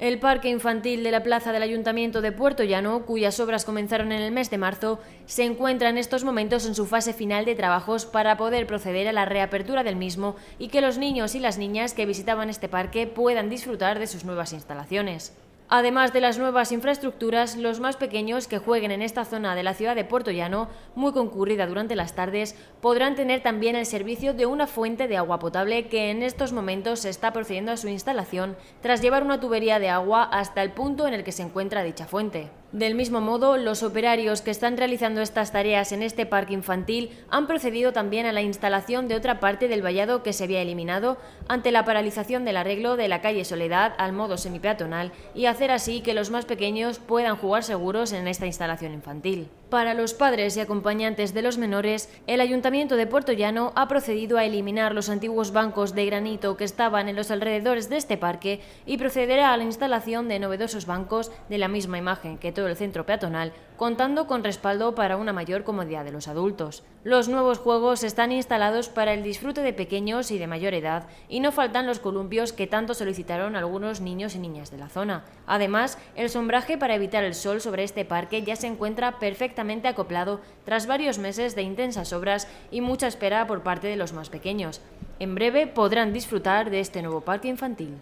El parque infantil de la plaza del Ayuntamiento de Puerto Llano, cuyas obras comenzaron en el mes de marzo, se encuentra en estos momentos en su fase final de trabajos para poder proceder a la reapertura del mismo y que los niños y las niñas que visitaban este parque puedan disfrutar de sus nuevas instalaciones. Además de las nuevas infraestructuras, los más pequeños que jueguen en esta zona de la ciudad de Puerto Llano, muy concurrida durante las tardes, podrán tener también el servicio de una fuente de agua potable que en estos momentos se está procediendo a su instalación tras llevar una tubería de agua hasta el punto en el que se encuentra dicha fuente. Del mismo modo, los operarios que están realizando estas tareas en este parque infantil han procedido también a la instalación de otra parte del vallado que se había eliminado ante la paralización del arreglo de la calle Soledad al modo semipeatonal y hacer así que los más pequeños puedan jugar seguros en esta instalación infantil. Para los padres y acompañantes de los menores, el Ayuntamiento de Puerto Llano ha procedido a eliminar los antiguos bancos de granito que estaban en los alrededores de este parque y procederá a la instalación de novedosos bancos de la misma imagen que todo el centro peatonal, contando con respaldo para una mayor comodidad de los adultos. Los nuevos juegos están instalados para el disfrute de pequeños y de mayor edad y no faltan los columpios que tanto solicitaron algunos niños y niñas de la zona. Además, el sombraje para evitar el sol sobre este parque ya se encuentra perfectamente acoplado tras varios meses de intensas obras y mucha espera por parte de los más pequeños. En breve podrán disfrutar de este nuevo parque infantil.